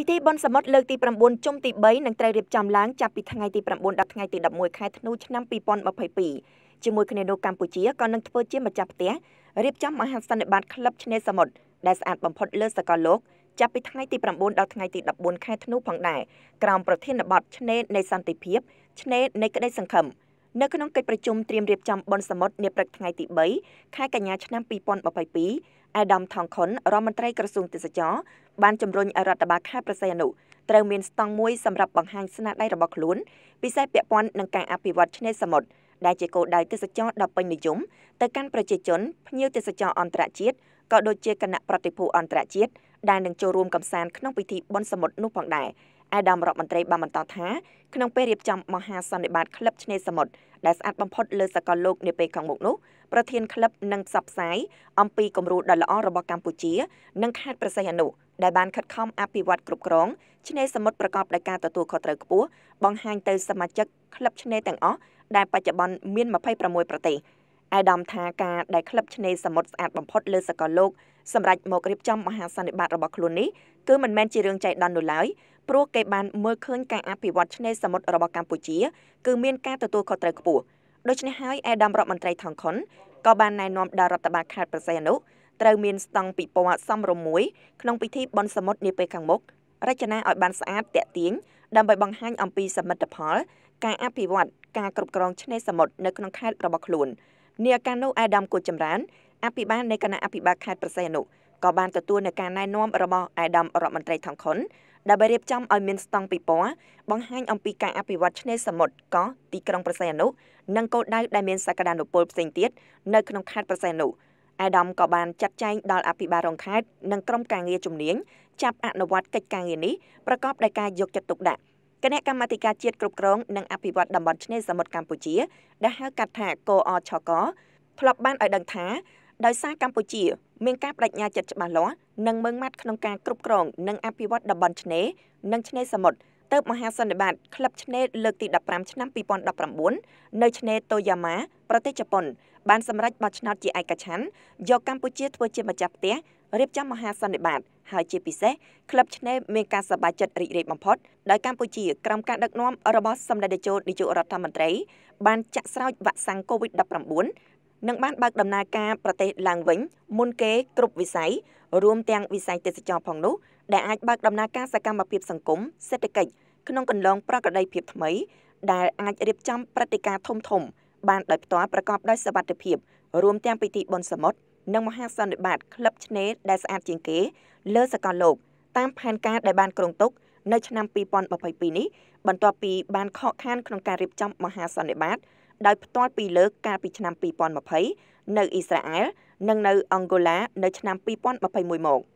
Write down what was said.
ពិធីបុណ្យសមុទ្រលើកទី9ជុំទី3នឹងត្រូវរៀបចំឡើងចាប់ពីថ្ងៃទី9ដល់ថ្ងៃទី11ខែធ្នូឆ្នាំ2022ជាមួយគ្នានោះកម្ពុជាក៏នឹងធ្វើជាម្ចាស់ផ្ទះរៀបចំមហាសន្និបាតក្លឹបឆ្នេរសមុទ្រដែលស្អាតបំផុតលើសកលលោកចាប់ពីថ្ងៃទី9ដល់ថ្ងៃទី14ខែធ្នូផងដែរក្រោមប្រធានបទឆ្នេរនៃសន្តិភាពឆ្នេរនៃក្តីសង្ឃឹមនៅក្នុងកិច្ចប្រជុំត្រៀមរៀបចំបុណ្យសមុទ្រនាព្រឹកថ្ងៃទី3ខែកញ្ញាឆ្នាំ2022ឯកឧត្តមថងខុនរដ្ឋមន្ត្រីក្រសួងទេសចរបានជំរុញឲ្យរដ្ឋបាលខេត្តប្រស័យអនុត្រូវមានស្តង់មួយសម្រាប់បង្ហាញស្នាដៃរបស់ខ្លួនពិសេសពាក់ព័ន្ធនឹងការអភិវឌ្ឍឆ្នេរសមុទ្រដែលជាគោលដៅទេសចរដ៏ពេញនិយមទៅកាន់ប្រជាជនភ្ញៀវទេសចរអន្តរជាតិក៏ដូចជាគណៈប្រតិភូអន្តរជាតិដែលនឹងចូលរួមកំសាន្តក្នុងពិធីបុណ្យសមុទ្រនោះផងដែរ។ឯដាមរដ្ឋមន្ត្រីបានបន្តថា ក្នុងពេលរៀបចំមហាសន្និបាតក្លឹបឆ្នេរសមុទ្រដែលស្អាតបំផុត លើសកលលោកនាពេលខាងមុខនោះប្រធានក្លឹបនឹងផ្សព្វផ្សាយអំពីគម្រោងដ៏ល្អរបស់កម្ពុជានិងខេត្តប្រសិទ្ធអនុដែលបានខិតខំអភិវឌ្ឍគ្រប់គ្រងឆ្នេរសមុទ្រប្រកបដោយការទទួលខុសត្រូវខ្ពស់បង្ហាញទៅសមាជិកក្លឹបឆ្នេរទាំងអស់ដែលបច្ចុប្បន្នមាន26ប្រទេសឯដាមថាការដែលក្លឹបឆ្នេរសមុទ្រស្អាតបំផុតលើសកលលោកសម្រាប់មករៀបចំមហាសន្និបាតរបស់ខ្លួននេះគឺមិនមែនជារឿងចៃដន្យនោះឡើយព្រោះគេបានមើលឃើញការអភិវឌ្ឍឆ្នេរសមុទ្ររបស់កម្ពុជាគឺមានការទទួលខុសត្រូវខ្ពស់ដូច្នេះហើយអេដាមរដ្ឋមន្ត្រីថងខុនក៏បានណែនាំដល់រដ្ឋបាលខេត្តប្រស័យអនុត្រូវមានស្តង់ពិព័រណ៍សំរមួយ ក្នុងពិធីបុណ្យសមុទ្រនាពេលខាងមុខរចនាឲ្យបានស្អាតតាក់ទាញដើម្បីបង្ហាញអំពីសមិទ្ធផលការអភិវឌ្ឍការគ្រប់គ្រងឆ្នេរសមុទ្រនៅក្នុងខេត្តរបស់ខ្លួននាឱកាសនោះអេដាមគូចម្រើនអភិបាលនៃគណៈអភិបាលខេត្តប្រសេអនុក៏បានទទួលនៅការណែនាំរបស់អាដាមរដ្ឋមន្ត្រីថងខុនដើម្បីរៀបចំឲ្យមានស្តង់ពិព័រណ៍បង្ហាញអំពីការអភិវឌ្ឍឆ្នេរសមុទ្រកោះទីក្រុងប្រសេអនុនិងគោលដៅដែលមានសក្តានុពលផ្សេងទៀតនៅក្នុងខេត្តប្រសេអនុអាដាមក៏បានចាត់ចែងដល់អភិបាលរងខេត្តនិងក្រុមការងារជំនាញចាប់អនុវត្តកិច្ចការងារនេះប្រកបដោយការយកចិត្តទុកដាក់គណៈកម្មាធិការជាតិគ្រប់គ្រងនិងអភិវឌ្ឍតំបន់ឆ្នេរសមុទ្រកម្ពុជាដែលហៅកាត់ថាកអឆកធ្លាប់បានឲ្យដឹងថាដោយសារកម្ពុជាមានការបដិញ្ញាចិត្តច្បាស់លាស់និងមើងម៉ាត់ក្នុងការគ្រប់គ្រងនិងអភិវឌ្ឍតំបន់ឆ្នេរនិងឆ្នេរសមុទ្រទៅមហាសន្និបាតក្លឹបឆ្នេរលើកទី15ឆ្នាំ2019នៅឆ្នេរតូយ៉ាម៉ាប្រទេសជប៉ុន បានសម្រេចបោះឆ្នោតជាឯកច្ឆ័ន្ទយកកម្ពុជាធ្វើជាម្ចាស់ផ្ទះរៀបចំមហាសន្និបាត ហើយជាពិសេសក្លឹបឆ្នេរមានការសប្បាយចិត្តរីករាយបំផុត ដោយកម្ពុជាក្រោមការដឹកនាំរបស់ សម្ដេចតេជោនាយករដ្ឋមន្ត្រី បានចាក់ស្រោចវ៉ាក់សាំង COVID-19 នឹងបានបើកដំណើរការប្រទេសឡើងវិញមុនគេគ្រប់វិស័យរួមទាំងវិស័យទេសចរផងនោះដែលអាចបើកដំណើរការសកម្មភាព សង្គមសេដ្ឋកិច្ចក្នុងគន្លងប្រក្រតីភាពថ្មីដែលអាចរៀបចំព្រឹត្តិការណ៍ធំធំបានដោយផ្ទាល់ប្រកបដោយសវត្ថិភាពរួមទាំងពិធីបុណ្យសមុទ្រនិងមហាសន្និបាតក្លឹបឆ្នេរដែលស្អាតជាងគេ លើ សកលលោកតាមផែនការដែលបានគ្រោងទុកនៅឆ្នាំ2022នេះបន្ទាប់ពីបាន ខកខាន ក្នុងការរៀបចំមហាសន្និបាតដោយផ្ទាល់ពីលើកាលពីឆ្នាំ2020នៅអ៊ីស្រាអែលនិងនៅអង់ហ្គូឡានៅឆ្នាំ2021មក។